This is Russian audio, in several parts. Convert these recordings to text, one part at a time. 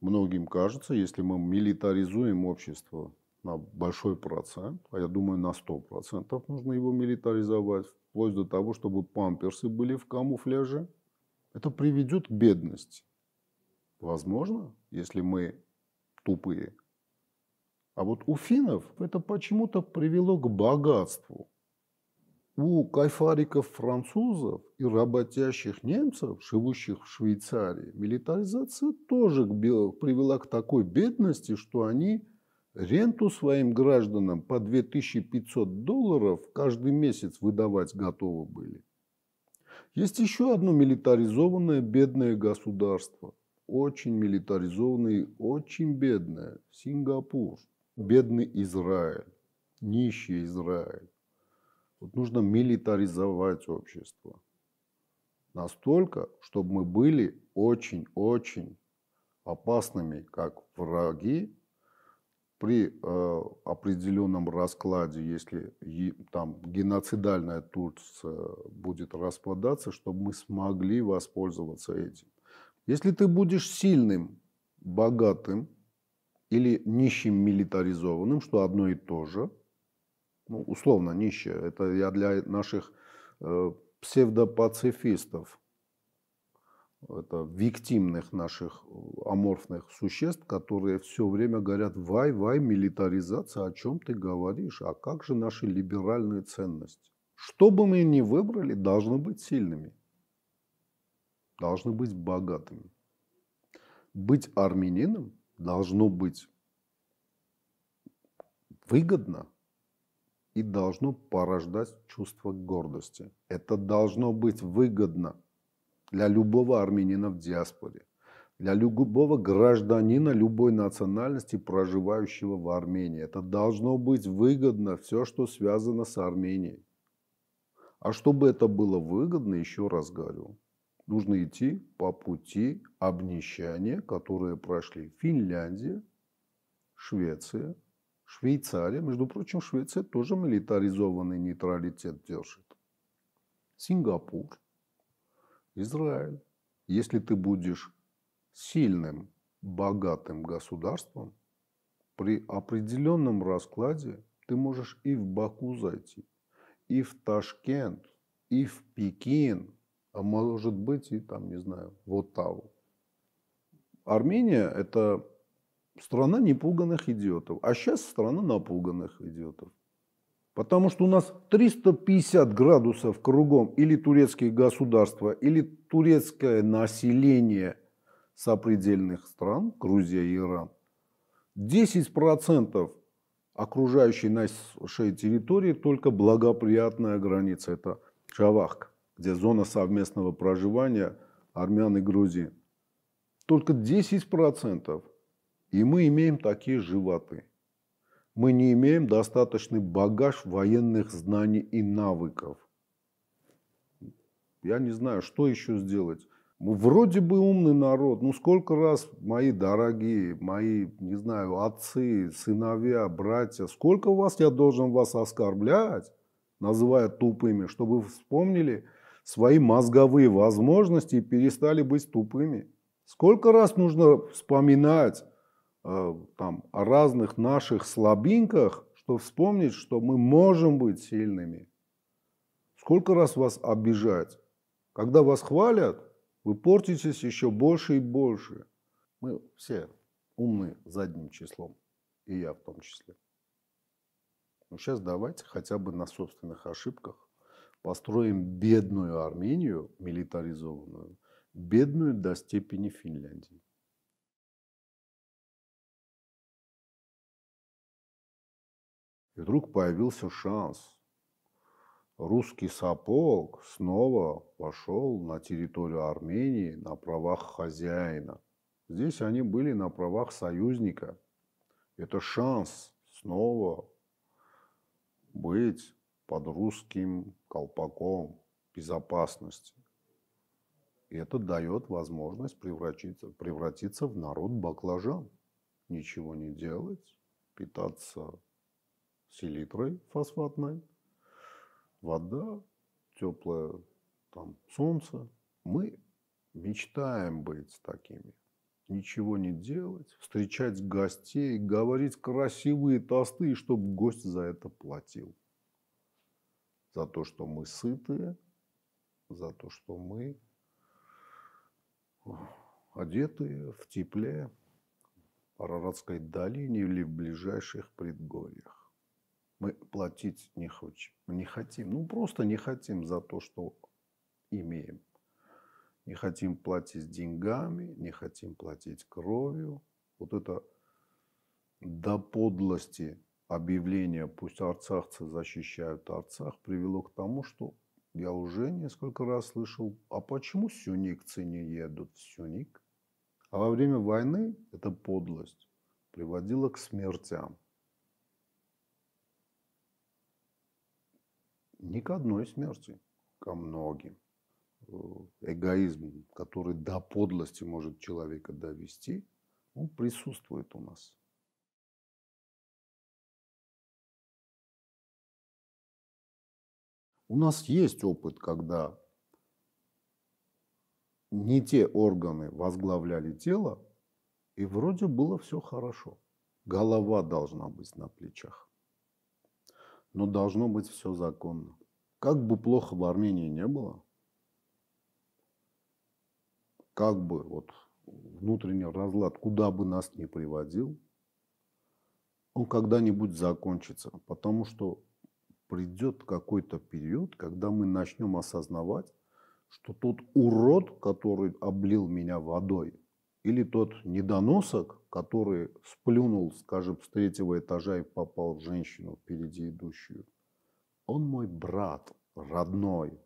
многим кажется, если мы милитаризуем общество на большой процент, а я думаю, на 100% нужно его милитаризовать, вплоть до того, чтобы памперсы были в камуфляже, это приведет к бедности. Возможно, если мы тупые. А вот у финнов это почему-то привело к богатству у кайфариков французов и работящих немцев, живущих в Швейцарии, милитаризация тоже к привела к такой бедности, что они ренту своим гражданам по 2500 долларов каждый месяц выдавать готовы были. Есть еще одно милитаризованное бедное государство. Очень милитаризованное и очень бедное. Сингапур. Бедный Израиль. Нищий Израиль. Вот нужно милитаризовать общество. Настолько, чтобы мы были очень-очень опасными, как враги, при э, определенном раскладе, если е, там геноцидальная Турция будет распадаться, чтобы мы смогли воспользоваться этим. Если ты будешь сильным, богатым или нищим милитаризованным, что одно и то же – ну, условно нищие. Это я для наших э, псевдопацифистов, это виктимных наших э, аморфных существ, которые все время говорят, вай, вай, милитаризация, о чем ты говоришь, а как же наши либеральные ценности? Что бы мы ни выбрали, должны быть сильными, должны быть богатыми. Быть армянином должно быть выгодно – и должно порождать чувство гордости. Это должно быть выгодно для любого армянина в диаспоре, для любого гражданина любой национальности, проживающего в Армении. Это должно быть выгодно все, что связано с Арменией. А чтобы это было выгодно, еще раз говорю, нужно идти по пути обнищания, которые прошли Финляндия, Швеция – Швейцария, между прочим, Швеция тоже милитаризованный нейтралитет держит. Сингапур, Израиль. Если ты будешь сильным, богатым государством, при определенном раскладе ты можешь и в Баку зайти, и в Ташкент, и в Пекин, а может быть и там, не знаю, в Оттаву. Армения – это страна непуганных идиотов, а сейчас страна напуганных идиотов. Потому что у нас 350 градусов кругом или турецкие государства, или турецкое население сопредельных стран, Грузия и Иран. 10% окружающей нашей территории только благоприятная граница. Это Чавахка, где зона совместного проживания армян и грузин. Только 10%. И мы имеем такие животы. Мы не имеем достаточный багаж военных знаний и навыков. Я не знаю, что еще сделать. Мы вроде бы умный народ, но ну сколько раз мои дорогие, мои, не знаю, отцы, сыновья, братья, сколько вас я должен вас оскорблять, называя тупыми, чтобы вы вспомнили свои мозговые возможности и перестали быть тупыми. Сколько раз нужно вспоминать, Э, там, о разных наших слабинках, чтобы вспомнить, что мы можем быть сильными. Сколько раз вас обижать? Когда вас хвалят, вы портитесь еще больше и больше. Мы все умны задним числом, и я в том числе. Но ну, сейчас давайте хотя бы на собственных ошибках построим бедную Армению, милитаризованную, бедную до степени Финляндии. И вдруг появился шанс. Русский сапог снова пошел на территорию Армении на правах хозяина. Здесь они были на правах союзника. Это шанс снова быть под русским колпаком безопасности. И это дает возможность превратиться, превратиться в народ баклажан. Ничего не делать, питаться селитрой фосфатной, вода, теплое там солнце. Мы мечтаем быть такими. Ничего не делать, встречать гостей, говорить красивые тосты, и чтобы гость за это платил. За то, что мы сытые, за то, что мы одетые в тепле Араратской долине или в ближайших предгорьях мы платить не хочем, не хотим. Ну, просто не хотим за то, что имеем. Не хотим платить деньгами, не хотим платить кровью. Вот это до подлости объявление «пусть арцахцы защищают Арцах» привело к тому, что я уже несколько раз слышал, а почему сюникцы не едут в Сюник? А во время войны эта подлость приводила к смертям. Не к одной смерти, ко многим. Э, эгоизм, который до подлости может человека довести, он присутствует у нас. У нас есть опыт, когда не те органы возглавляли тело, и вроде было все хорошо. Голова должна быть на плечах но должно быть все законно. Как бы плохо в Армении не было, как бы вот внутренний разлад куда бы нас ни приводил, он когда-нибудь закончится, потому что придет какой-то период, когда мы начнем осознавать, что тот урод, который облил меня водой – или тот недоносок, который сплюнул, скажем, с третьего этажа и попал в женщину впереди идущую. Он мой брат, родной.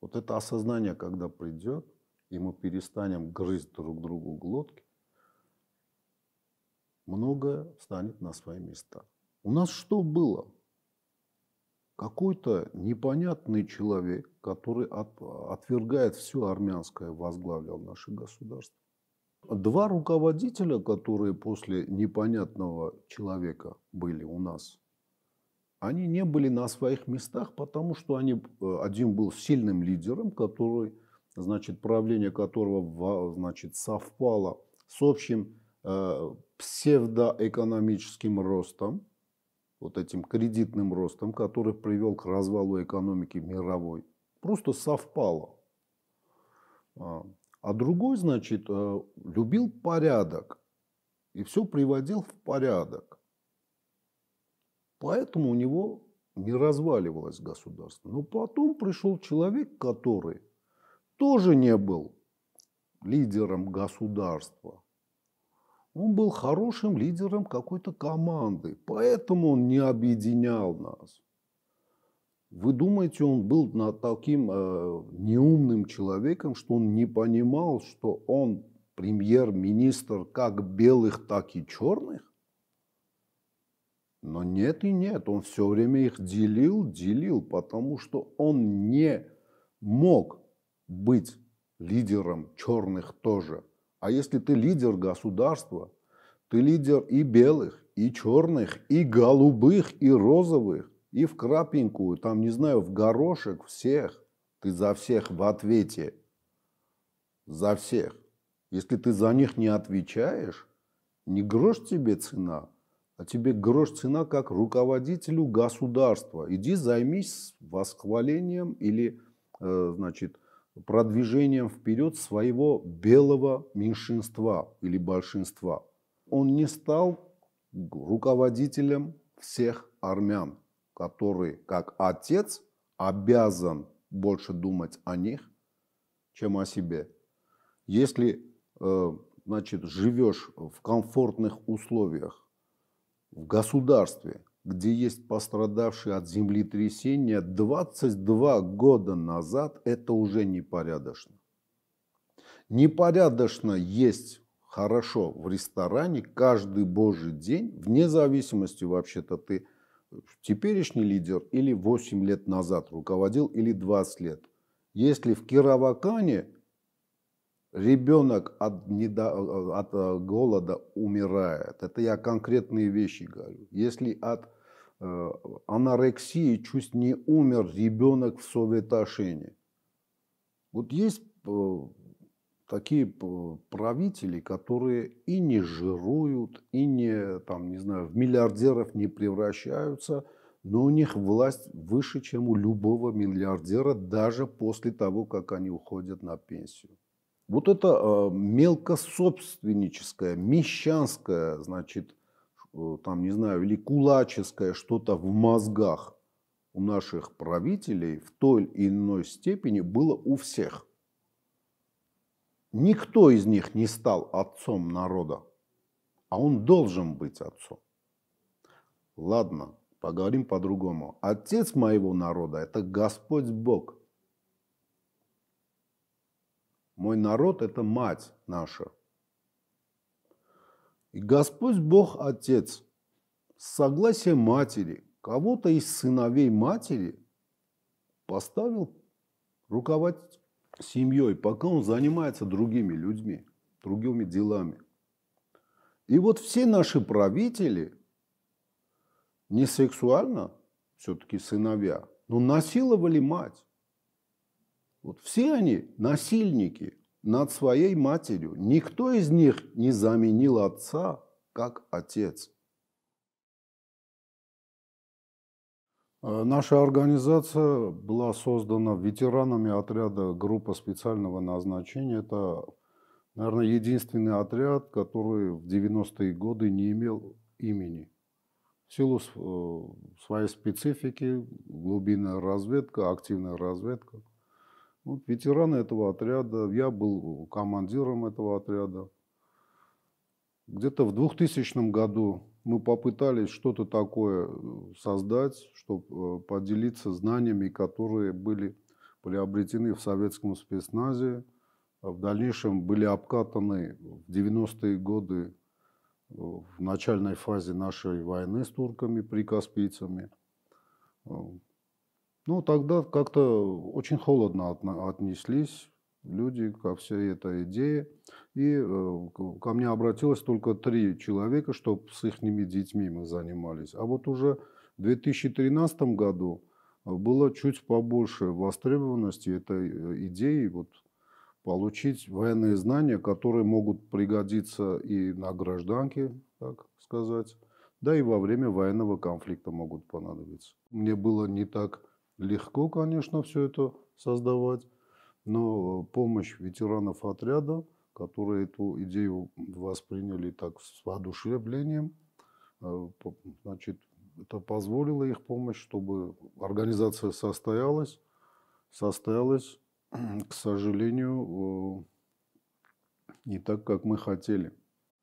Вот это осознание, когда придет, и мы перестанем грызть друг другу глотки, многое станет на свои места. У нас что было? какой-то непонятный человек, который от, отвергает все армянское, возглавлял наше государство. Два руководителя, которые после непонятного человека были у нас, они не были на своих местах, потому что они, э, один был сильным лидером, который, значит, правление которого значит, совпало с общим э, псевдоэкономическим ростом – вот этим кредитным ростом, который привел к развалу экономики мировой, просто совпало. А, а другой, значит, э, любил порядок и все приводил в порядок. Поэтому у него не разваливалось государство. Но потом пришел человек, который тоже не был лидером государства – он был хорошим лидером какой-то команды, поэтому он не объединял нас. Вы думаете, он был над таким э, неумным человеком, что он не понимал, что он премьер-министр как белых, так и черных? Но нет и нет, он все время их делил, делил, потому что он не мог быть лидером черных тоже. А если ты лидер государства, ты лидер и белых, и черных, и голубых, и розовых, и в крапенькую, там, не знаю, в горошек всех. Ты за всех в ответе. За всех. Если ты за них не отвечаешь, не грош тебе цена, а тебе грош цена как руководителю государства. Иди займись восхвалением или, э, значит, продвижением вперед своего белого меньшинства или большинства. Он не стал руководителем всех армян, который, как отец, обязан больше думать о них, чем о себе. Если э, значит, живешь в комфортных условиях, в государстве, где есть пострадавшие от землетрясения 22 года назад, это уже непорядочно. Непорядочно есть хорошо в ресторане каждый божий день, вне зависимости вообще-то ты теперешний лидер или 8 лет назад руководил, или 20 лет. Если в Кировакане ребенок от, недо... от э, голода умирает, это я конкретные вещи говорю, если от Э, анорексии чуть не умер ребенок в Советашине. Вот есть э, такие э, правители, которые и не жируют, и не, там, не знаю, в миллиардеров не превращаются, но у них власть выше, чем у любого миллиардера, даже после того, как они уходят на пенсию. Вот это мелкособственническое, мещанское, значит, Э, там, не знаю, или кулаческое что-то в мозгах у наших правителей в той или иной степени было у всех. Никто из них не стал отцом народа, а он должен быть отцом. Ладно, поговорим по-другому. Отец моего народа – это Господь Бог. Мой народ – это мать наша – Господь Бог Отец с согласия матери, кого-то из сыновей матери, поставил руководить семьей, пока он занимается другими людьми, другими делами. И вот все наши правители не сексуально, все-таки сыновья, но насиловали мать. Вот все они насильники над своей матерью. Никто из них не заменил отца, как отец. А, наша организация была создана ветеранами отряда группа специального назначения. Это, наверное, единственный отряд, который в 90-е годы не имел имени. В силу э, своей специфики, глубинная разведка, активная разведка – вот ветераны этого отряда, я был командиром этого отряда. Где-то в 2000 году мы попытались что-то такое э, создать, чтобы э, поделиться знаниями, которые были приобретены в советском спецназе, а в дальнейшем были обкатаны в 90-е годы э, в начальной фазе нашей войны с турками, прикаспийцами. Ну, тогда как-то очень холодно отнеслись люди ко всей этой идее. И э, ко мне обратилось только три человека, чтобы с их детьми мы занимались. А вот уже в 2013 году э, было чуть побольше востребованности этой э, идеи вот, получить военные знания, которые могут пригодиться и на гражданке, так сказать, да и во время военного конфликта могут понадобиться. Мне было не так Легко, конечно, все это создавать, но э, помощь ветеранов отряда, которые эту идею восприняли так с воодушевлением, э, значит, это позволило их помощь, чтобы организация состоялась. Состоялась, к сожалению, э, не так, как мы хотели.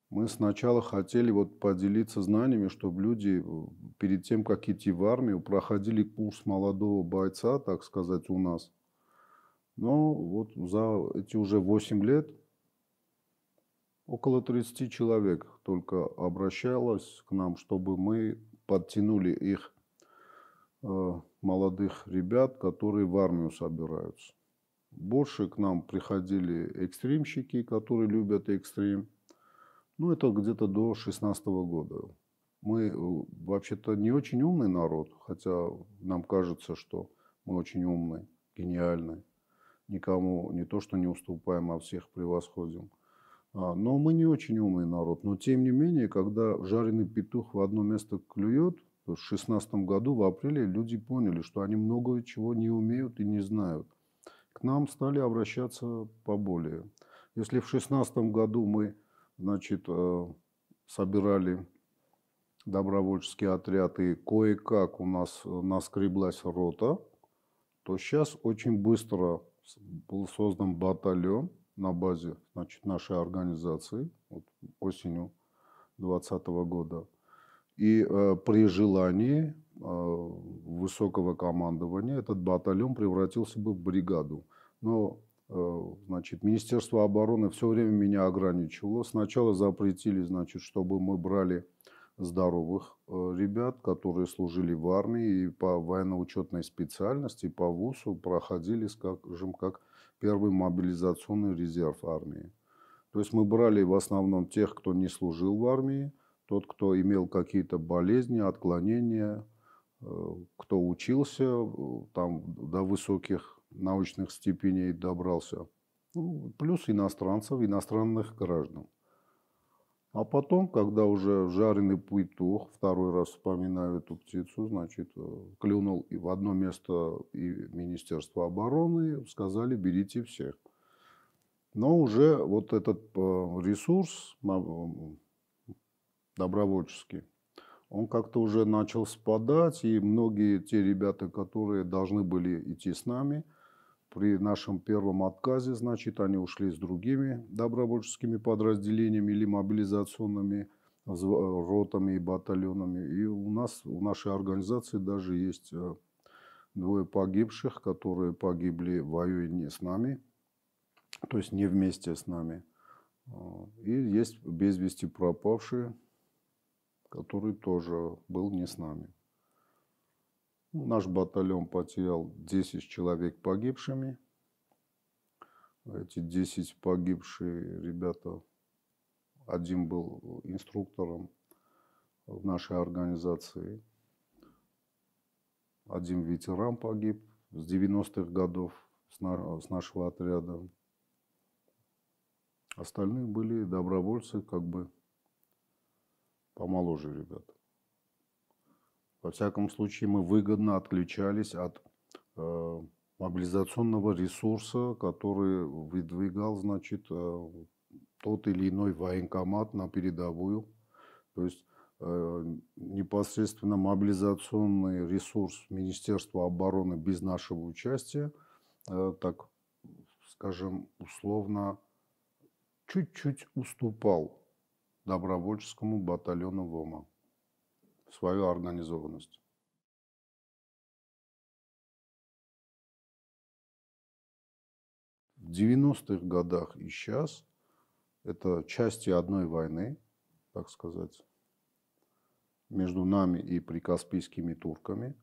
Мы сначала хотели вот поделиться знаниями, чтобы люди э, перед тем, как идти в армию, проходили курс молодого бойца, так сказать, у нас. Но вот за эти уже 8 лет около 30 человек только обращалось к нам, чтобы мы подтянули их э, молодых ребят, которые в армию собираются. Больше к нам приходили экстримщики, которые любят экстрим – ну, это где-то до 16 года. Мы э, вообще-то не очень умный народ, хотя нам кажется, что мы очень умные, гениальные. никому не то, что не уступаем, а всех превосходим. А, но мы не очень умный народ. Но тем не менее, когда жареный петух в одно место клюет, в 2016 году, в апреле, люди поняли, что они много чего не умеют и не знают. К нам стали обращаться поболее. Если в 2016 году мы значит, э, собирали добровольческий отряд, и кое-как у нас э, наскреблась рота, то сейчас очень быстро был создан батальон на базе значит, нашей организации вот, осенью 2020 года. И э, при желании э, высокого командования этот батальон превратился бы в бригаду. Но Э, значит, Министерство обороны все время меня ограничивало. Сначала запретили, значит, чтобы мы брали здоровых э, ребят, которые служили в армии и по военно-учетной специальности, по ВУСу проходили, скажем, как первый мобилизационный резерв армии. То есть мы брали в основном тех, кто не служил в армии, тот, кто имел какие-то болезни, отклонения, э, кто учился там до высоких научных степеней добрался. Ну, плюс иностранцев, иностранных граждан. А потом, когда уже жареный петух, второй раз вспоминаю эту птицу, значит, э, клюнул и в одно место и Министерство обороны, сказали, берите всех. Но уже вот этот э, ресурс добровольческий, он как-то уже начал спадать, и многие те ребята, которые должны были идти с нами – при нашем первом отказе, значит, они ушли с другими добровольческими подразделениями или мобилизационными ротами и батальонами. И у нас, у нашей организации даже есть э, двое погибших, которые погибли в не с нами, то есть не вместе с нами. Э, и есть без вести пропавшие, который тоже был не с нами. Ну, наш батальон потерял 10 человек погибшими. Эти 10 погибшие ребята, один был инструктором в нашей организации, один ветеран погиб с 90-х годов с, нашего отряда. Остальные были добровольцы, как бы помоложе ребята. Во всяком случае, мы выгодно отключались от э, мобилизационного ресурса, который выдвигал, значит, э, тот или иной военкомат на передовую. То есть э, непосредственно мобилизационный ресурс Министерства обороны без нашего участия, э, так скажем, условно, чуть-чуть уступал добровольческому батальону ВОМА свою организованность. В 90-х годах и сейчас это части одной войны, так сказать, между нами и прикаспийскими турками.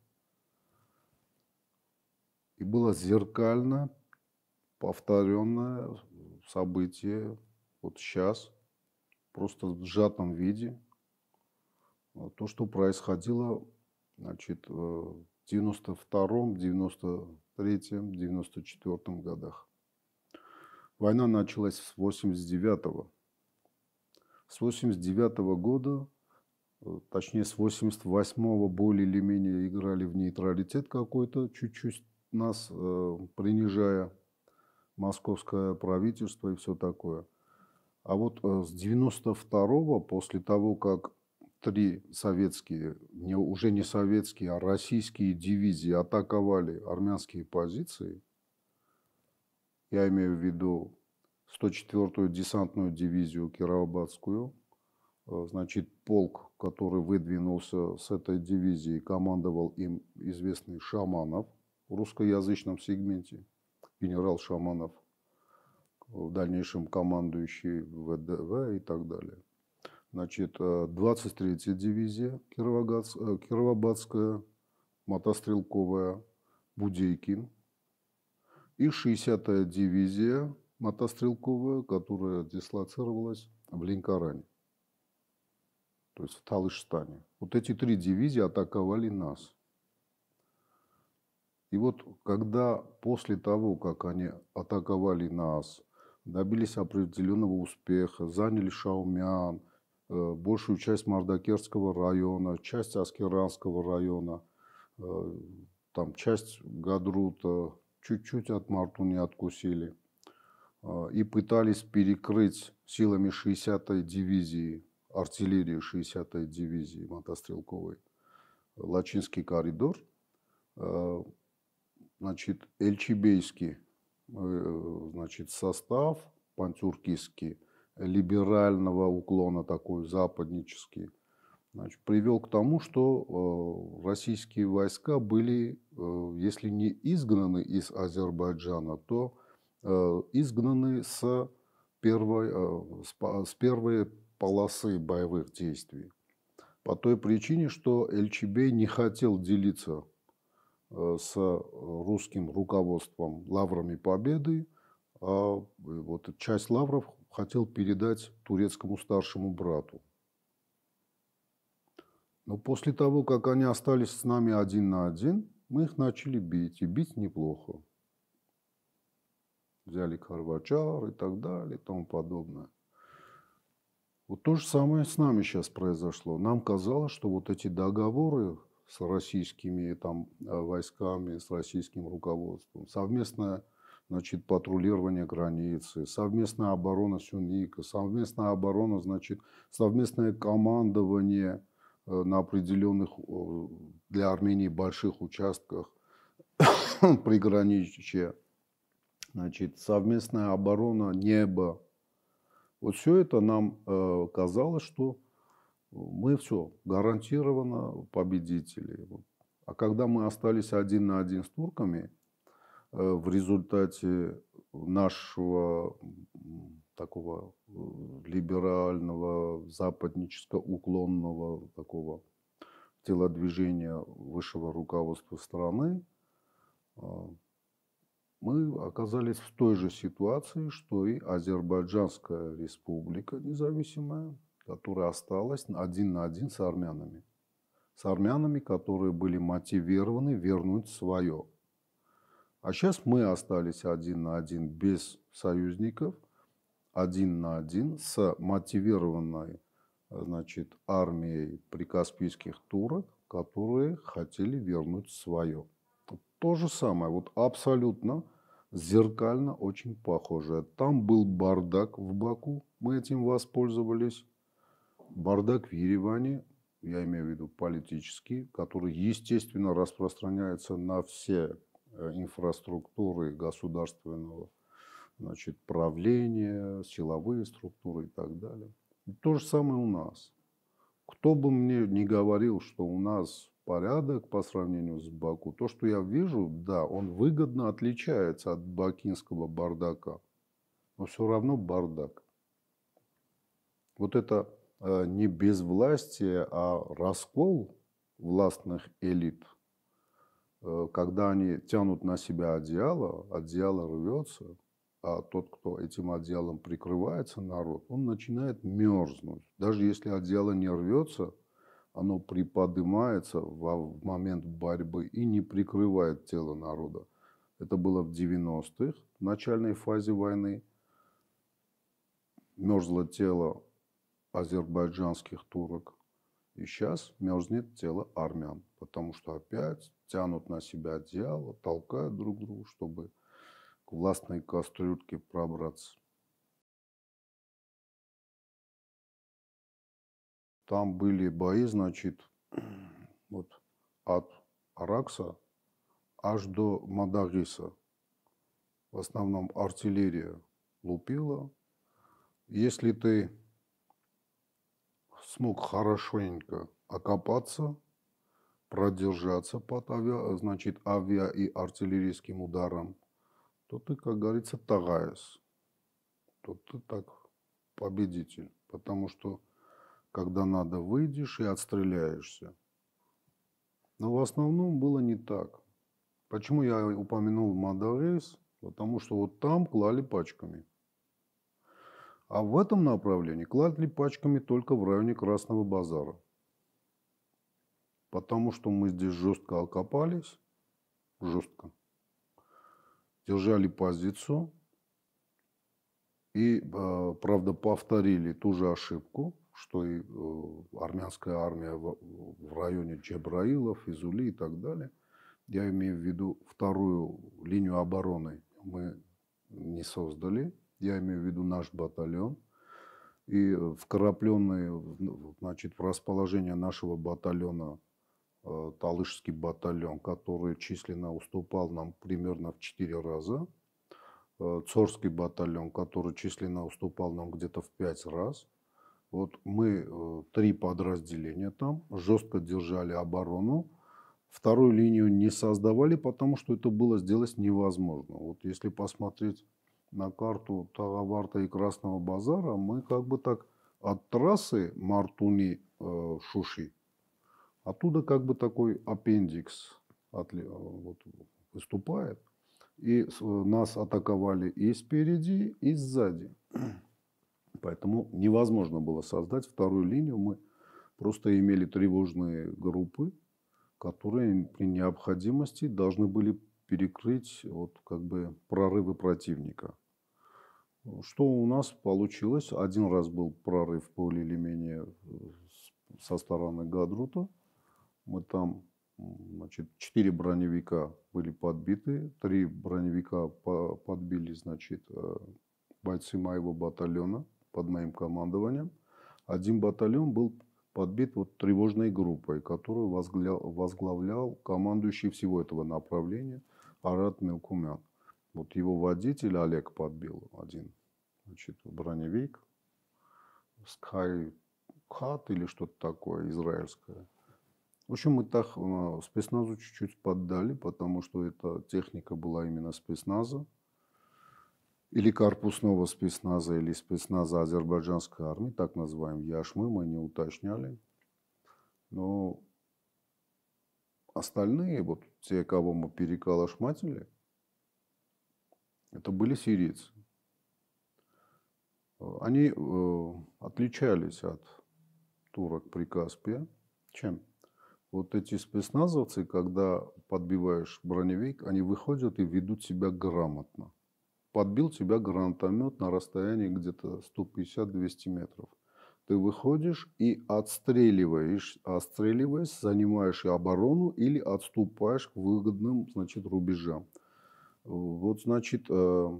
И было зеркально повторенное событие вот сейчас, просто в сжатом виде – а, то, что происходило значит, э, в 92-м, 93-м, 94-м годах. Война началась с 89-го. С 89-го года, э, точнее с 88-го более или менее играли в нейтралитет какой-то, чуть-чуть нас э, принижая, московское правительство и все такое. А вот э, с 92-го, после того, как три советские, не, уже не советские, а российские дивизии атаковали армянские позиции, я имею в виду 104-ю десантную дивизию Кировабадскую, э, значит, полк, который выдвинулся с этой дивизии, командовал им известный Шаманов в русскоязычном сегменте, генерал Шаманов, э, в дальнейшем командующий ВДВ и так далее – Значит, 23-я э, дивизия Кировоградская, э, мотострелковая, Будейкин. И 60-я дивизия мотострелковая, которая дислоцировалась в Ленкоране, то есть в Талыштане. Вот эти три дивизии атаковали нас. И вот когда после того, как они атаковали нас, добились определенного успеха, заняли Шаумян – Э, большую часть Мардакерского района, часть Аскеранского района, э, там часть Гадрута, чуть-чуть от Мартуни откусили. Э, и пытались перекрыть силами 60-й дивизии, артиллерии 60-й дивизии мотострелковой, Лачинский коридор. Значит, Эльчибейский значит, состав, пантюркистский – либерального уклона такой, западнический, значит, привел к тому, что э, российские войска были, э, если не изгнаны из Азербайджана, то э, изгнаны с первой, с первой полосы боевых действий. По той причине, что Эльчибей не хотел делиться с русским руководством лаврами победы, а вот часть лавров хотел передать турецкому старшему брату. Но после того, как они остались с нами один на один, мы их начали бить, и бить неплохо. Взяли Карвачар и так далее, и тому подобное. Вот то же самое с нами сейчас произошло. Нам казалось, что вот эти договоры с российскими там, э, войсками, с российским руководством, совместная значит, патрулирование границы, совместная оборона Сюника, совместная оборона, значит, совместное командование э, на определенных для Армении больших участках приграничье, значит, совместная оборона неба. Вот все это нам э, казалось, что мы все гарантированно победители. А когда мы остались один на один с турками – Э, в результате нашего такого э, либерального, западническо-уклонного такого телодвижения высшего руководства страны, а, мы оказались в той же ситуации, что и Азербайджанская республика независимая, которая осталась один на один с армянами. С армянами, которые были мотивированы вернуть свое – а сейчас мы остались один на один без союзников, один на один с мотивированной э, значит, армией прикаспийских турок, которые хотели вернуть свое. То же самое, вот абсолютно зеркально очень похоже. Там был бардак в Баку, мы этим воспользовались. Бардак в Ереване, я имею в виду политический, который, естественно, распространяется на все Э, инфраструктуры государственного значит, правления, силовые структуры и так далее. И то же самое у нас. Кто бы мне не говорил, что у нас порядок по сравнению с Баку, то, что я вижу, да, он выгодно отличается от бакинского бардака. Но все равно бардак. Вот это э, не безвластие, а раскол властных элит – Э, когда они тянут на себя одеяло, одеяло рвется, а тот, кто этим одеялом прикрывается, народ, он начинает мерзнуть. Даже если одеяло не рвется, оно приподнимается в момент борьбы и не прикрывает тело народа. Это было в 90-х, в начальной фазе войны. Мерзло тело азербайджанских турок. И сейчас мерзнет тело армян, потому что опять тянут на себя одеяло, толкают друг друга, чтобы к властной кастрюльке пробраться. Там были бои, значит, вот от Аракса аж до Мадариса. В основном артиллерия лупила. Если ты смог хорошенько окопаться, продержаться под авиа, значит, авиа и артиллерийским ударом, то ты, как говорится, тагаес, то ты так победитель. Потому что, когда надо, выйдешь и отстреляешься. Но в основном было не так. Почему я упомянул Мадарейс? Потому что вот там клали пачками. А в этом направлении клали пачками только в районе Красного базара. Потому что мы здесь жестко окопались, жестко, держали позицию и, э, правда, повторили ту же ошибку, что и э, армянская армия в районе Джебраилов, Изули и так далее. Я имею в виду вторую линию обороны мы не создали. Я имею в виду наш батальон. И э, вкрапленные значит, в расположение нашего батальона Э, Талышский батальон, который численно уступал нам примерно в 4 раза. Э, Цорский батальон, который численно уступал нам где-то в 5 раз. Вот мы э, три подразделения там жестко держали оборону. Вторую линию не создавали, потому что это было сделать невозможно. Вот если посмотреть на карту Тагаварта и Красного базара, мы как бы так от трассы Мартуни-Шуши Оттуда как бы такой аппендикс э, вот, выступает. И э, нас атаковали и спереди, и сзади. Поэтому невозможно было создать вторую линию. Мы просто имели тревожные группы, которые при необходимости должны были перекрыть вот как бы прорывы противника. Что у нас получилось? Один раз был прорыв более или менее э, со стороны Гадрута – мы там, значит, четыре броневика были подбиты, три броневика подбили, значит, э, бойцы моего батальона под моим командованием. Один батальон был подбит вот тревожной группой, которую возглавлял, командующий всего этого направления Арат Мелкумян. Вот его водитель Олег подбил один, значит, броневик, Sky Cut или что-то такое израильское. В общем, мы так а, спецназу чуть-чуть поддали, потому что эта техника была именно спецназа. Или корпусного спецназа, или спецназа азербайджанской армии, так называем Яшмы, мы не уточняли. Но остальные, вот те, кого мы перекалашматили, это были сирийцы. Они э, отличались от турок при Каспия. Чем? Вот эти спецназовцы, когда подбиваешь броневик, они выходят и ведут себя грамотно. Подбил тебя гранатомет на расстоянии где-то 150-200 метров. Ты выходишь и отстреливаешь, отстреливаясь, занимаешь и оборону или отступаешь к выгодным значит, рубежам. Вот, значит, э,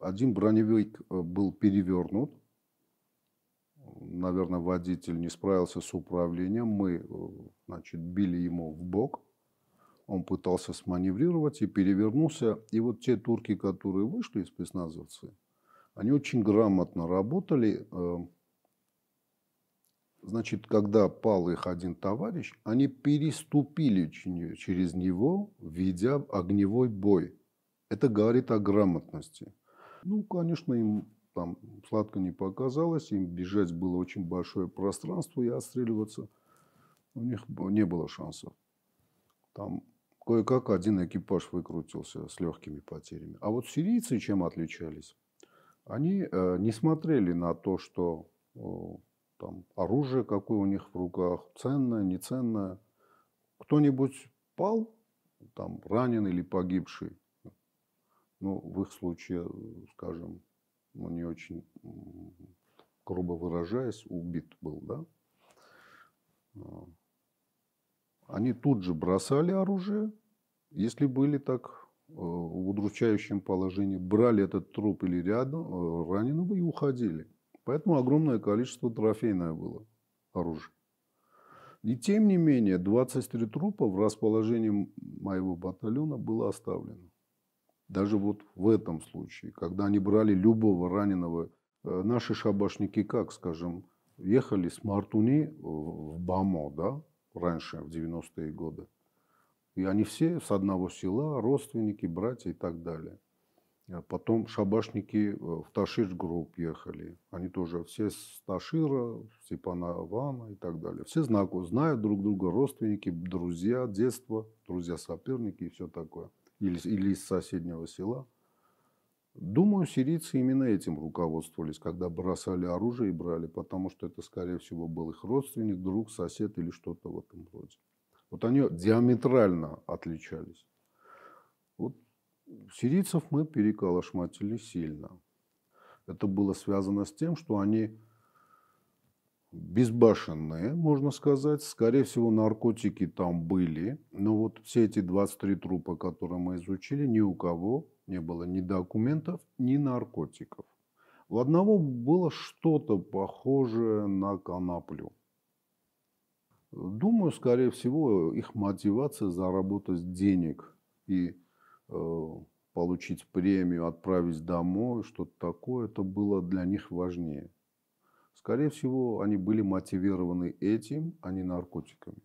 один броневик э, был перевернут, наверное, водитель не справился с управлением. Мы, э, значит, били ему в бок. Он пытался сманеврировать и перевернулся. И вот те турки, которые вышли, из спецназовцы, они очень грамотно работали. Э, значит, когда пал их один товарищ, они переступили через него, ведя огневой бой. Это говорит о грамотности. Ну, конечно, им там сладко не показалось, им бежать было очень большое пространство и отстреливаться у них не было шансов. Там кое-как один экипаж выкрутился с легкими потерями. А вот сирийцы чем отличались? Они э, не смотрели на то, что э, там оружие, какое у них в руках, ценное, неценное. Кто-нибудь пал, там ранен или погибший, ну, в их случае, скажем, ну, не очень грубо выражаясь, убит был, да, а. они тут же бросали оружие, если были так э, в удручающем положении, брали этот труп или рядом э, раненого и уходили. Поэтому огромное количество трофейное было оружие. И тем не менее, 23 трупа в расположении моего батальона было оставлено. Даже вот в этом случае, когда они брали любого раненого, э, наши шабашники, как скажем, ехали с Мартуни в Бамо, да, раньше, в 90-е годы. И они все с одного села, родственники, братья и так далее. А потом шабашники э, в Ташир-групп ехали. Они тоже все с Ташира, Степана Ивана и так далее. Все знакомы, знают друг друга, родственники, друзья детства, друзья-соперники и все такое или, или из соседнего села. Думаю, сирийцы именно этим руководствовались, когда бросали оружие и брали, потому что это, скорее всего, был их родственник, друг, сосед или что-то в этом роде. Вот они диаметрально отличались. Вот сирийцев мы переколошматили сильно. Это было связано с тем, что они безбашенные, можно сказать. Скорее всего, наркотики там были. Но вот все эти 23 трупа, которые мы изучили, ни у кого не было ни документов, ни наркотиков. У одного было что-то похожее на коноплю. Думаю, скорее всего, их мотивация заработать денег и э, получить премию, отправить домой, что-то такое, это было для них важнее. Скорее всего, они были мотивированы этим, а не наркотиками.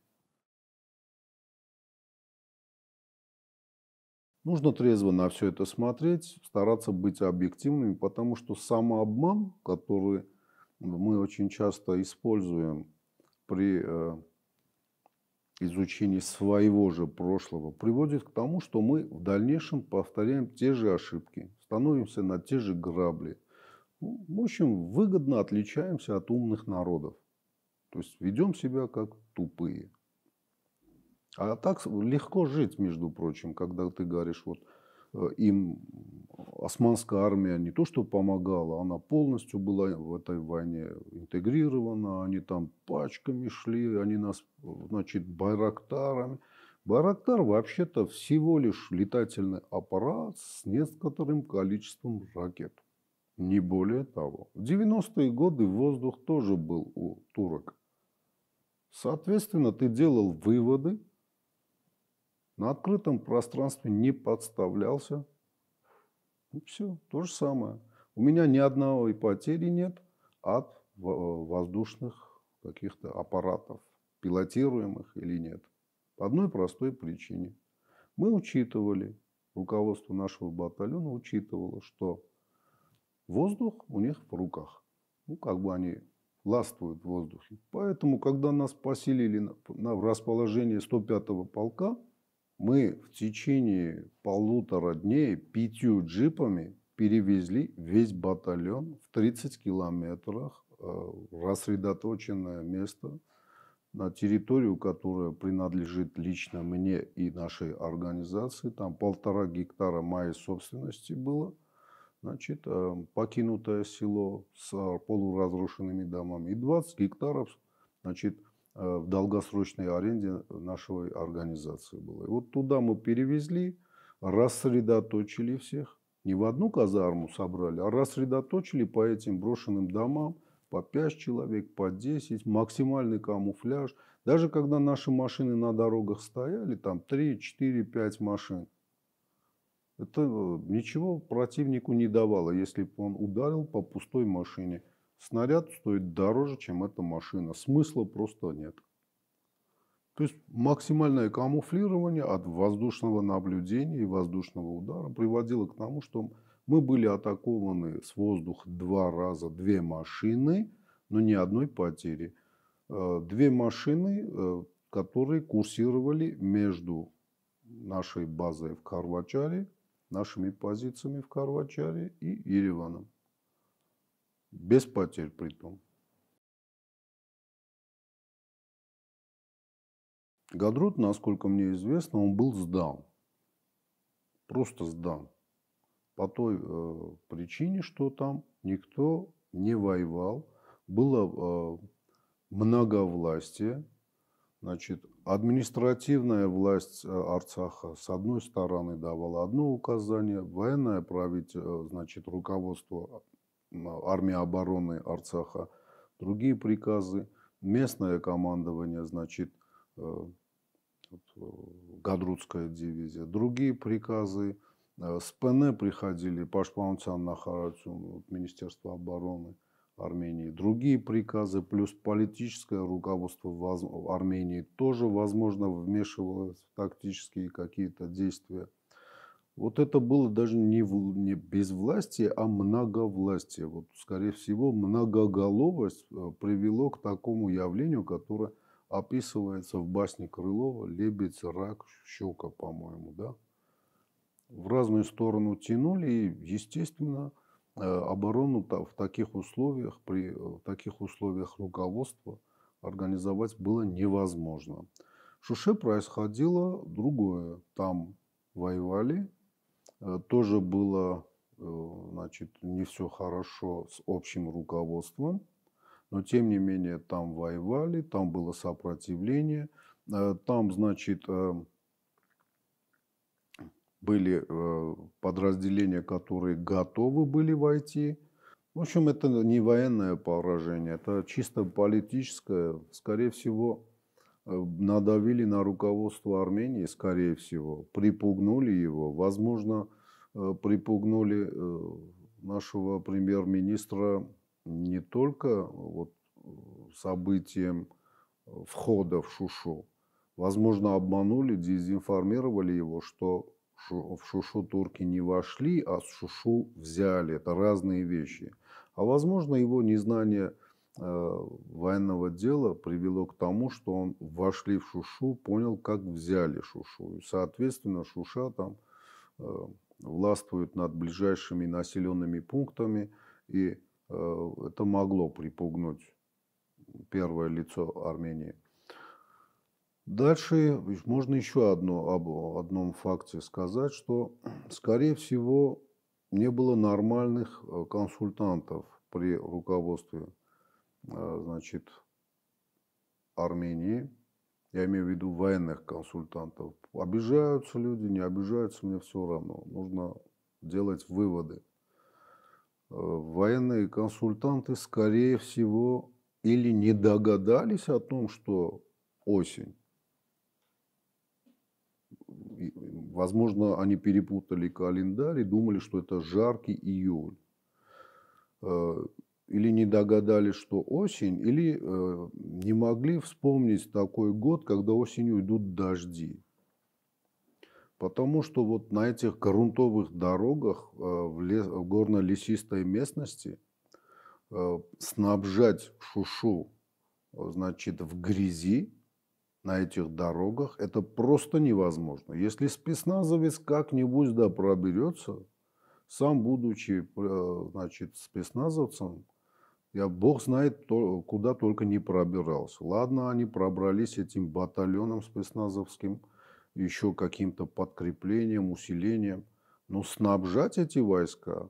Нужно трезво на все это смотреть, стараться быть объективными, потому что самообман, который мы очень часто используем при э, изучении своего же прошлого, приводит к тому, что мы в дальнейшем повторяем те же ошибки, становимся на те же грабли – в общем, выгодно отличаемся от умных народов. То есть ведем себя как тупые. А так легко жить, между прочим, когда ты говоришь, вот э, им османская армия не то что помогала, она полностью была в этой войне интегрирована, они там пачками шли, они нас, значит, байрактарами. Байрактар вообще-то всего лишь летательный аппарат с некоторым количеством ракет. Не более того. В 90-е годы воздух тоже был у турок. Соответственно, ты делал выводы, на открытом пространстве не подставлялся. Ну, все, то же самое. У меня ни одного и потери нет от воздушных каких-то аппаратов, пилотируемых или нет. По одной простой причине. Мы учитывали, руководство нашего батальона учитывало, что Воздух у них в руках. Ну, как бы они властвуют в воздухе. Поэтому, когда нас поселили на, в расположение 105-го полка, мы в течение полутора дней пятью джипами перевезли весь батальон в 30 километрах в э, рассредоточенное место на территорию, которая принадлежит лично мне и нашей организации. Там полтора гектара моей собственности было – значит, эм, покинутое село с э, полуразрушенными домами и 20 гектаров значит, э, в долгосрочной аренде нашей организации было. И вот туда мы перевезли, рассредоточили всех. Не в одну казарму собрали, а рассредоточили по этим брошенным домам по 5 человек, по 10, максимальный камуфляж. Даже когда наши машины на дорогах стояли, там 3, 4, 5 машин, это э, ничего противнику не давало, если бы он ударил по пустой машине. Снаряд стоит дороже, чем эта машина. Смысла просто нет. То есть максимальное камуфлирование от воздушного наблюдения и воздушного удара приводило к тому, что мы были атакованы с воздуха два раза, две машины, но ни одной потери. Э, две машины, э, которые курсировали между нашей базой в Карвачаре нашими позициями в Карвачаре и Ереваном. Без потерь при том. Гадрут, насколько мне известно, он был сдан. Просто сдан. По той э, причине, что там никто не воевал. Было э, многовластие. Значит, административная власть э, Арцаха с одной стороны давала одно указание, военное правительство, э, значит, руководство э, армии обороны Арцаха другие приказы, местное командование, значит, Гадрутская дивизия, другие приказы, с ПН приходили на Нахарацун, Министерство обороны – Армении другие приказы, плюс политическое руководство в Армении тоже, возможно, вмешивалось в тактические какие-то действия. Вот это было даже не, в, не безвластие, а многовластие. Вот, скорее всего, многоголовость э, привело к такому явлению, которое описывается в басне Крылова «Лебедь, рак, щука», по-моему, да? В разную сторону тянули, и, естественно, Э, оборону в таких условиях, при таких условиях руководства организовать было невозможно. В Шуше происходило другое. Там воевали, э, тоже было э, значит, не все хорошо с общим руководством, но тем не менее там воевали, там было сопротивление, там, значит, были э, подразделения, которые готовы были войти. В общем, это не военное поражение, это чисто политическое. Скорее всего, э, надавили на руководство Армении, скорее всего, припугнули его. Возможно, э, припугнули нашего премьер-министра не только вот событием входа в Шушу, возможно, обманули, дезинформировали его, что в Шушу турки не вошли, а с Шушу взяли. Это разные вещи. А возможно, его незнание э, военного дела привело к тому, что он вошли в Шушу, понял, как взяли Шушу. И, соответственно, Шуша там э, властвует над ближайшими населенными пунктами, и э, это могло припугнуть первое лицо Армении. Дальше можно еще одно, об одном факте сказать, что, скорее всего, не было нормальных э, консультантов при руководстве э, значит, Армении. Я имею в виду военных консультантов. Обижаются люди, не обижаются, мне все равно. Нужно делать выводы. Э, военные консультанты, скорее всего, или не догадались о том, что осень, Возможно, они перепутали календарь и думали, что это жаркий июль. Э, или не догадались, что осень, или э, не могли вспомнить такой год, когда осенью идут дожди. Потому что вот на этих грунтовых дорогах э, в, лес, в горно-лесистой местности снабжать шушу значит, в грязи на этих дорогах, это просто невозможно. Если спецназовец как-нибудь да проберется, сам будучи э, значит, спецназовцем, я бог знает, куда только не пробирался. Ладно, они пробрались этим батальоном спецназовским, еще каким-то подкреплением, усилением. Но снабжать эти войска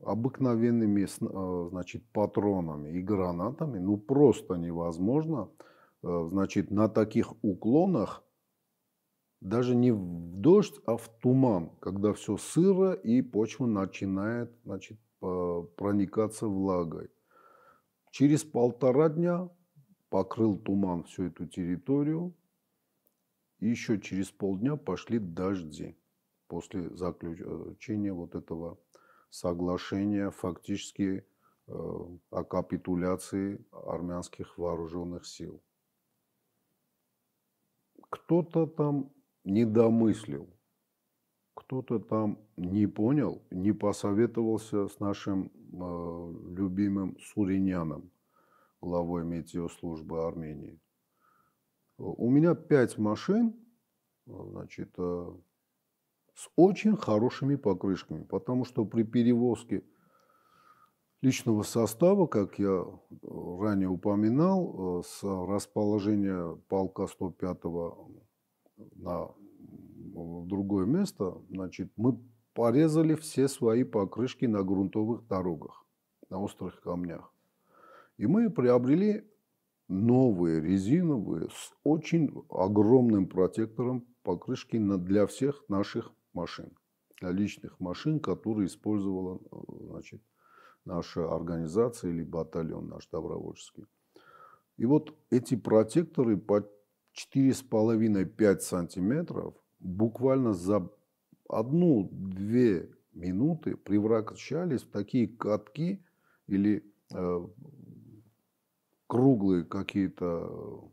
обыкновенными э, значит, патронами и гранатами ну просто невозможно – Э, значит, на таких уклонах даже не в дождь, а в туман, когда все сыро и почва начинает значит, проникаться влагой. Через полтора дня покрыл туман всю эту территорию. И еще через полдня пошли дожди после заключения вот этого соглашения фактически э, о капитуляции армянских вооруженных сил кто-то там недомыслил, кто-то там не понял, не посоветовался с нашим э, любимым Суриняном, главой метеослужбы Армении. У меня пять машин, значит, э, с очень хорошими покрышками, потому что при перевозке – личного состава, как я э, ранее упоминал, э, с расположения полка 105-го на другое место, значит, мы порезали все свои покрышки на грунтовых дорогах, на острых камнях. И мы приобрели новые резиновые с очень огромным протектором покрышки для всех наших машин, для личных машин, которые использовала э, значит, наша организация или батальон наш добровольческий. И вот эти протекторы по 4,5-5 сантиметров буквально за одну-две минуты превращались в такие катки или э, круглые какие-то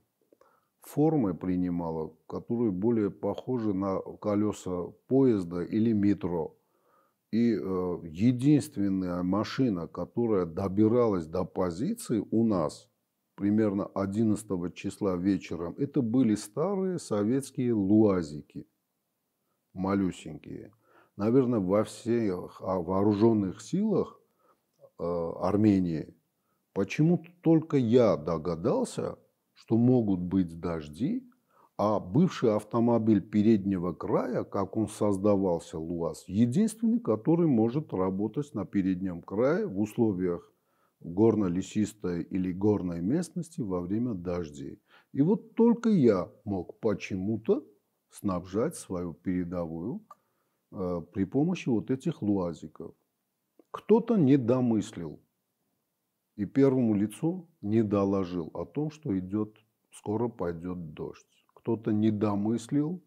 формы принимала, которые более похожи на колеса поезда или метро. И э, единственная машина, которая добиралась до позиции у нас примерно 11 числа вечером, это были старые советские луазики, малюсенькие. Наверное, во всех а, вооруженных силах э, Армении почему-то только я догадался, что могут быть дожди а бывший автомобиль переднего края, как он создавался, ЛУАЗ, единственный, который может работать на переднем крае в условиях горно-лесистой или горной местности во время дождей. И вот только я мог почему-то снабжать свою передовую э, при помощи вот этих луазиков. Кто-то не домыслил и первому лицу не доложил о том, что идет, скоро пойдет дождь кто-то недомыслил,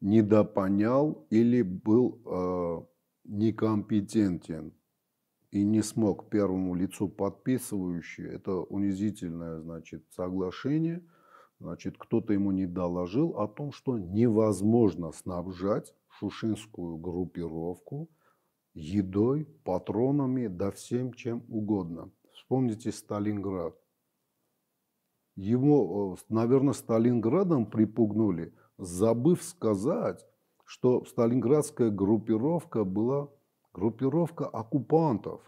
недопонял или был э, некомпетентен и не смог первому лицу подписывающий, это унизительное значит, соглашение, значит, кто-то ему не доложил о том, что невозможно снабжать шушинскую группировку едой, патронами, да всем чем угодно. Вспомните Сталинград. Его, э, наверное, Сталинградом припугнули, забыв сказать, что сталинградская группировка была группировка оккупантов.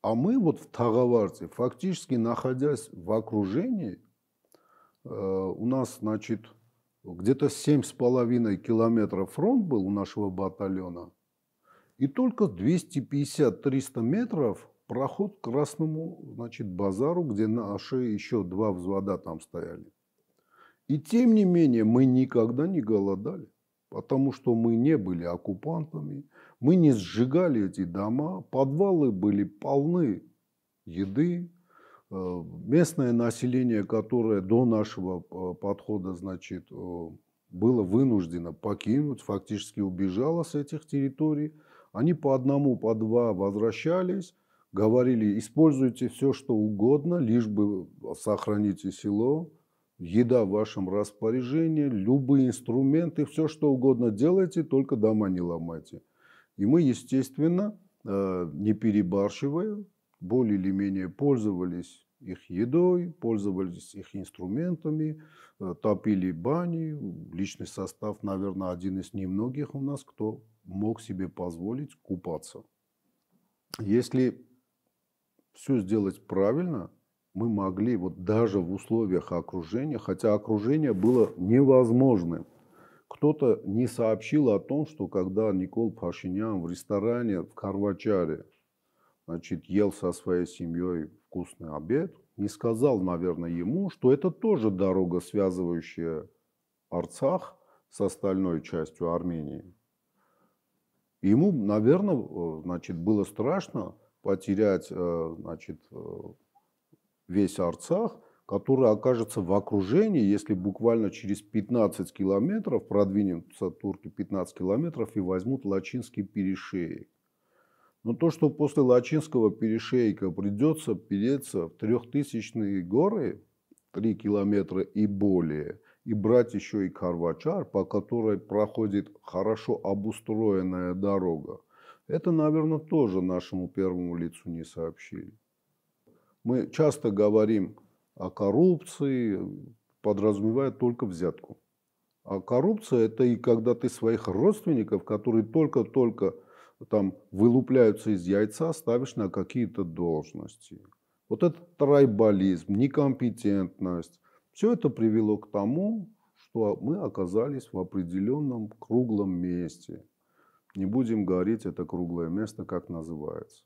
А мы вот в Таговарте, фактически находясь в окружении, э, у нас, значит, где-то семь с половиной километров фронт был у нашего батальона, и только 250-300 метров проход к Красному, значит, базару, где наши еще два взвода там стояли. И тем не менее мы никогда не голодали, потому что мы не были оккупантами, мы не сжигали эти дома, подвалы были полны еды, э, местное население, которое до нашего э, подхода, значит, э, было вынуждено покинуть, фактически убежало с этих территорий, они по одному, по два возвращались, говорили, используйте все, что угодно, лишь бы сохраните село, еда в вашем распоряжении, любые инструменты, все, что угодно делайте, только дома не ломайте. И мы, естественно, э, не перебарщивая, более или менее пользовались их едой, пользовались их инструментами, э, топили бани. Личный состав, наверное, один из немногих у нас, кто мог себе позволить купаться. Если все сделать правильно, мы могли вот даже в условиях окружения, хотя окружение было невозможным. Кто-то не сообщил о том, что когда Никол Пашинян в ресторане в Карвачаре значит, ел со своей семьей вкусный обед, не сказал, наверное, ему, что это тоже дорога, связывающая Арцах с остальной частью Армении. Ему, наверное, э, значит, было страшно, потерять э, значит, э, весь Арцах, который окажется в окружении, если буквально через 15 километров продвинутся турки 15 километров и возьмут Лачинский перешеек. Но то, что после Лачинского перешейка придется переться в трехтысячные горы, 3 километра и более, и брать еще и Карвачар, по которой проходит хорошо обустроенная дорога, это, наверное, тоже нашему первому лицу не сообщили. Мы часто говорим о коррупции, подразумевая только взятку. А коррупция – это и когда ты своих родственников, которые только-только там вылупляются из яйца, ставишь на какие-то должности. Вот этот трайбализм, некомпетентность, все это привело к тому, что мы оказались в определенном круглом месте – не будем говорить, это круглое место, как называется.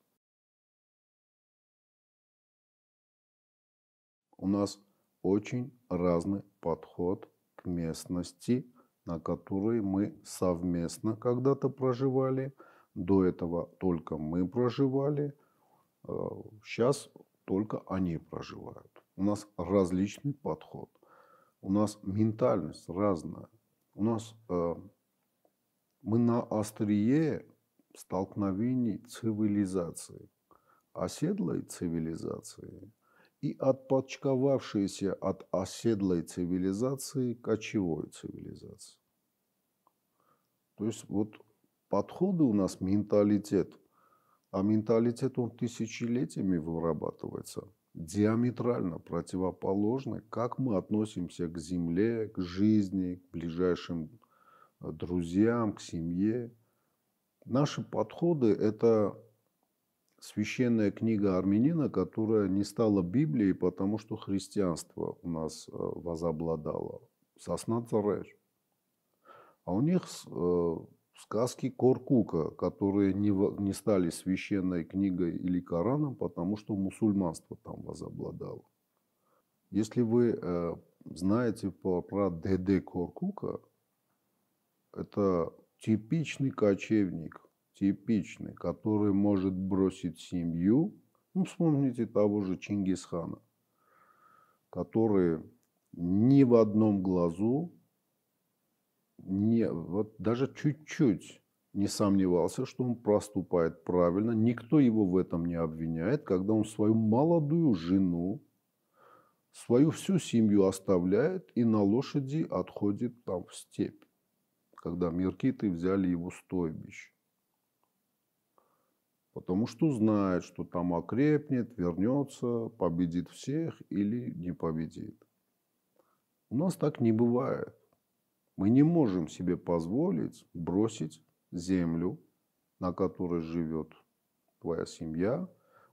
У нас очень разный подход к местности, на которой мы совместно когда-то проживали. До этого только мы проживали. Сейчас э, только они проживают. У нас различный подход. У нас ментальность разная. У нас э, мы на острие столкновений цивилизации, оседлой цивилизации и отпочковавшейся от оседлой цивилизации кочевой цивилизации. То есть вот подходы у нас менталитет, а менталитет он тысячелетиями вырабатывается, диаметрально противоположны, как мы относимся к земле, к жизни, к ближайшим друзьям, к семье. Наши подходы – это священная книга армянина, которая не стала Библией, потому что христианство у нас э, возобладало. Сосна цареш. А у них э, сказки Коркука, которые не, не стали священной книгой или Кораном, потому что мусульманство там возобладало. Если вы э, знаете про, про Деде Коркука – это типичный кочевник, типичный, который может бросить семью. Ну, вспомните того же Чингисхана, который ни в одном глазу, не, вот даже чуть-чуть не сомневался, что он проступает правильно. Никто его в этом не обвиняет, когда он свою молодую жену, свою всю семью оставляет и на лошади отходит там в степь когда меркиты взяли его стойбище. Потому что знает, что там окрепнет, вернется, победит всех или не победит. У нас так не бывает. Мы не можем себе позволить бросить землю, на которой живет твоя семья,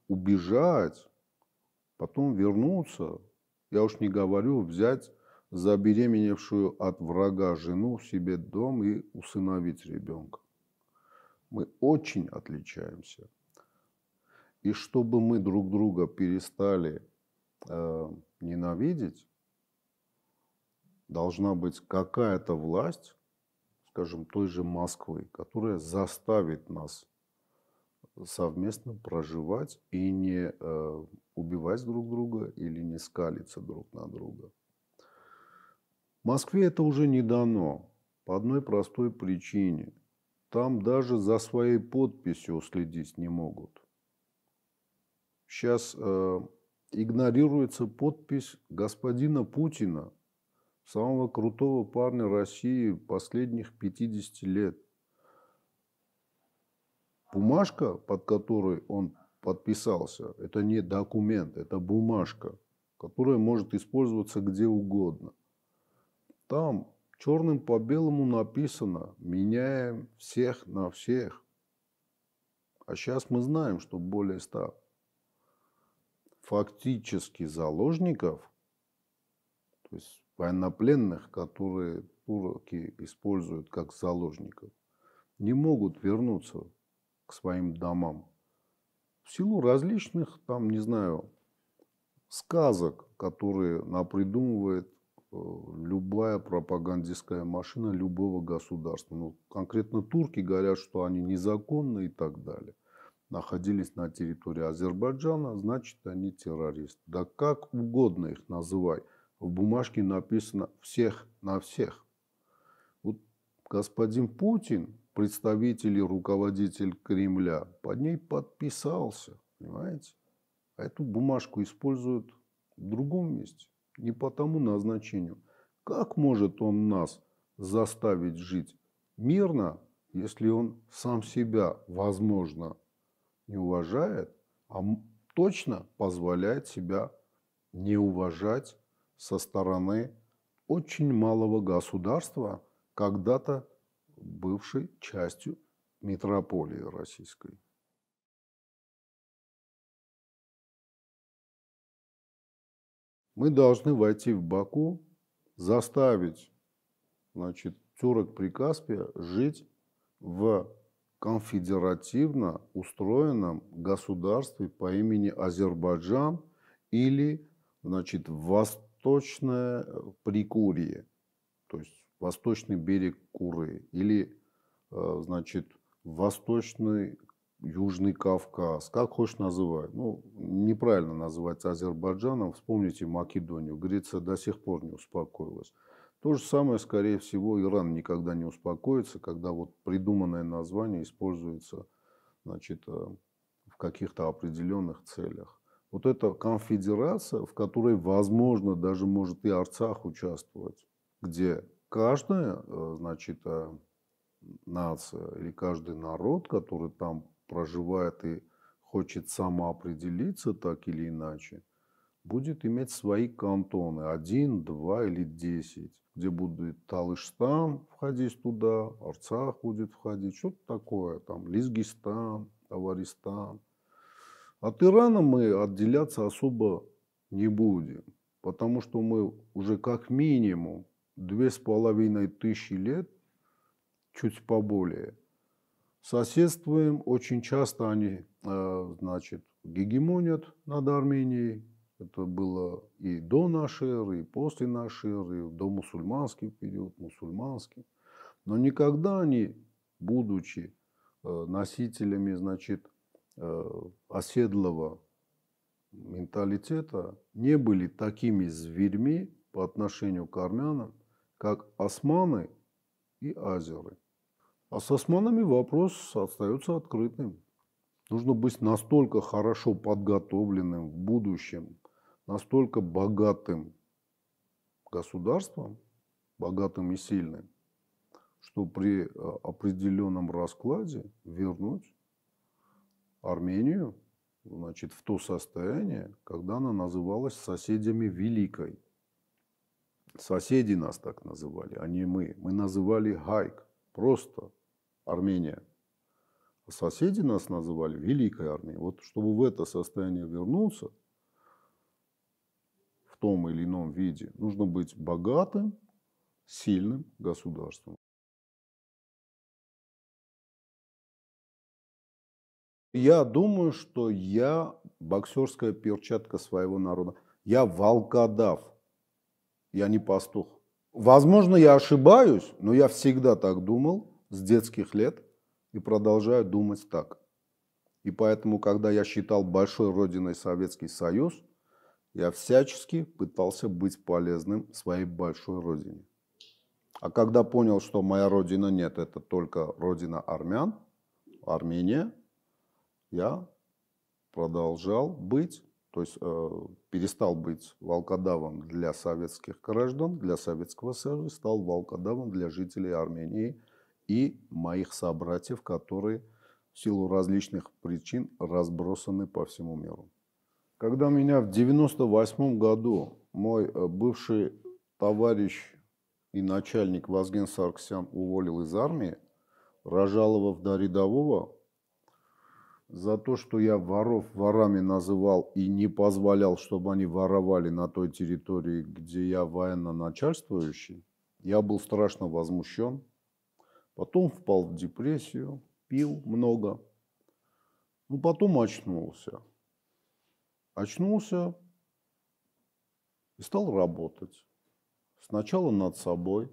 убежать, потом вернуться. Я уж не говорю взять забеременевшую от врага жену себе дом и усыновить ребенка. Мы очень отличаемся. И чтобы мы друг друга перестали э, ненавидеть, должна быть какая-то власть, скажем, той же Москвы, которая заставит нас совместно проживать и не э, убивать друг друга или не скалиться друг на друга. Москве это уже не дано. По одной простой причине. Там даже за своей подписью следить не могут. Сейчас э, игнорируется подпись господина Путина, самого крутого парня России последних 50 лет. Бумажка, под которой он подписался, это не документ, это бумажка, которая может использоваться где угодно. Там черным по белому написано «меняем всех на всех». А сейчас мы знаем, что более ста фактически заложников, то есть военнопленных, которые турки используют как заложников, не могут вернуться к своим домам в силу различных, там, не знаю, сказок, которые напридумывает Э, любая пропагандистская машина любого государства. Ну, конкретно турки говорят, что они незаконны и так далее. Находились на территории Азербайджана, значит, они террористы. Да как угодно их называй. В бумажке написано «всех на всех». Вот господин Путин, представитель и руководитель Кремля, под ней подписался, понимаете? А эту бумажку используют в другом месте не по тому назначению. Как может он нас заставить жить мирно, если он сам себя, возможно, не уважает, а точно позволяет себя не уважать со стороны очень малого государства, когда-то бывшей частью метрополии российской. мы должны войти в Баку, заставить значит, тюрок Прикаспия жить в конфедеративно устроенном государстве по имени Азербайджан или значит, Восточное Прикурье, то есть восточный берег Куры или э, значит, восточный Южный Кавказ, как хочешь называть, Ну, неправильно называется Азербайджаном, вспомните Македонию. Греция до сих пор не успокоилась. То же самое, скорее всего, Иран никогда не успокоится, когда вот придуманное название используется значит, э, в каких-то определенных целях. Вот это конфедерация, в которой, возможно, даже может и Арцах участвовать, где каждая э, значит, э, нация или каждый народ, который там проживает и хочет самоопределиться так или иначе, будет иметь свои кантоны, один, два или десять, где будет Талыштан входить туда, Арцах будет входить, что-то такое, там, Лизгистан, Таваристан. От Ирана мы отделяться особо не будем, потому что мы уже как минимум две с половиной тысячи лет, чуть поболее, соседствуем. Очень часто они, э, значит, гегемонят над Арменией. Это было и до нашей эры, и после нашей эры, и до мусульманский период, мусульманский. Но никогда они, будучи э, носителями, значит, э, оседлого менталитета, не были такими зверьми по отношению к армянам, как османы и азеры. А с османами вопрос остается открытым. Нужно быть настолько хорошо подготовленным в будущем, настолько богатым государством, богатым и сильным, что при э, определенном раскладе вернуть Армению значит, в то состояние, когда она называлась соседями Великой. Соседи нас так называли, а не мы. Мы называли Гайк, просто Армения. А соседи нас называли Великой Армией. Вот чтобы в это состояние вернуться, в том или ином виде, нужно быть богатым, сильным государством. Я думаю, что я боксерская перчатка своего народа. Я волкодав. Я не пастух. Возможно, я ошибаюсь, но я всегда так думал с детских лет и продолжаю думать так. И поэтому, когда я считал большой родиной Советский Союз, я всячески пытался быть полезным своей большой родине. А когда понял, что моя родина нет, это только родина армян, Армения, я продолжал быть, то есть э, перестал быть волкодавом для советских граждан, для Советского Союза, стал волкодавом для жителей Армении и моих собратьев, которые в силу различных причин разбросаны по всему миру. Когда меня в 98 году мой э, бывший товарищ и начальник Вазген Сарксян уволил из армии, разжаловав до рядового за то, что я воров ворами называл и не позволял, чтобы они воровали на той территории, где я военно начальствующий, я был страшно возмущен, Потом впал в депрессию, пил много. Ну, потом очнулся. Очнулся и стал работать. Сначала над собой.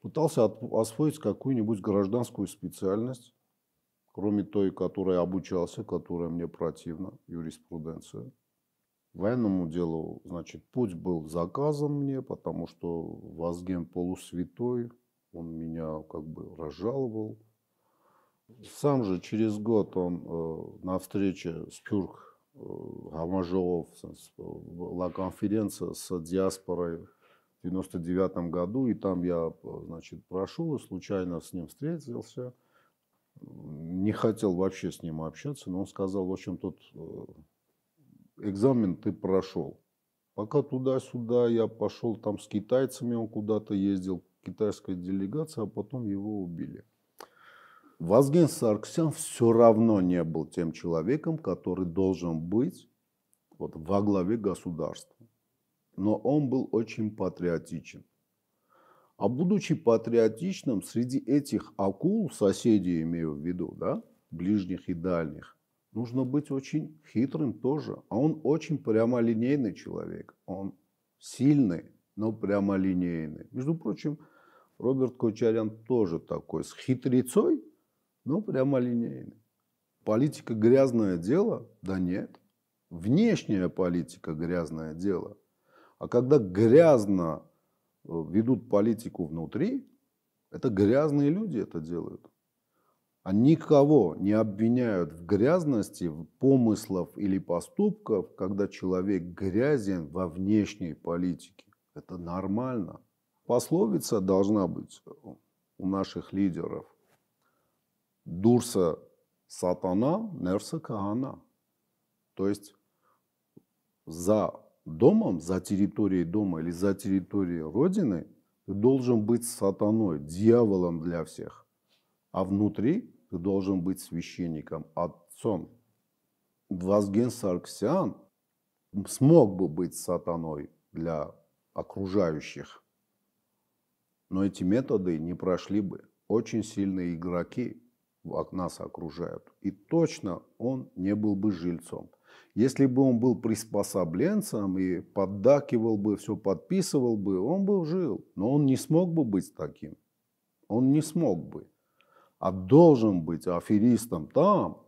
Пытался освоить какую-нибудь гражданскую специальность, кроме той, которой обучался, которая мне противна, юриспруденция. Военному делу, значит, путь был заказан мне, потому что Вазген полусвятой, он меня как бы разжаловал. Сам же через год он э, на встрече с Пюрк э, Гамажов, была конференция с диаспорой в 99 году, и там я, э, значит, прошел и случайно с ним встретился. Не хотел вообще с ним общаться, но он сказал, в общем, тот э, экзамен ты прошел. Пока туда-сюда я пошел там с китайцами, он куда-то ездил, китайская делегация, а потом его убили. Вазген Сарксян все равно не был тем человеком, который должен быть вот, во главе государства. Но он был очень патриотичен. А будучи патриотичным, среди этих акул, соседей имею в виду, да, ближних и дальних, нужно быть очень хитрым тоже. А он очень прямолинейный человек. Он сильный, но прямолинейный. Между прочим, Роберт Кочарян тоже такой, с хитрецой, но прямо линейный. Политика – грязное дело? Да нет. Внешняя политика – грязное дело. А когда грязно э, ведут политику внутри, это грязные люди это делают. А никого не обвиняют в грязности в помыслов или поступков, когда человек грязен во внешней политике. Это нормально. Пословица должна быть у наших лидеров. Дурса сатана, нерса кагана. То есть за домом, за территорией дома или за территорией Родины ты должен быть сатаной, дьяволом для всех. А внутри ты должен быть священником, отцом. Вазген Сарксиан смог бы быть сатаной для окружающих, но эти методы не прошли бы. Очень сильные игроки нас окружают. И точно он не был бы жильцом. Если бы он был приспособленцем и поддакивал бы, все подписывал бы, он бы жил. Но он не смог бы быть таким. Он не смог бы. А должен быть аферистом там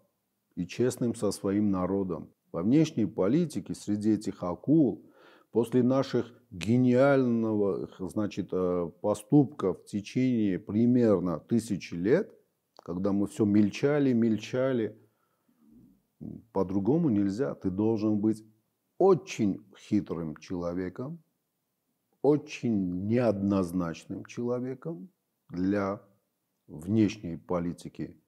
и честным со своим народом. Во внешней политике среди этих акул после наших гениального, значит, э, поступков в течение примерно тысячи лет, когда мы все мельчали, мельчали, по-другому нельзя. Ты должен быть очень хитрым человеком, очень неоднозначным человеком для внешней политики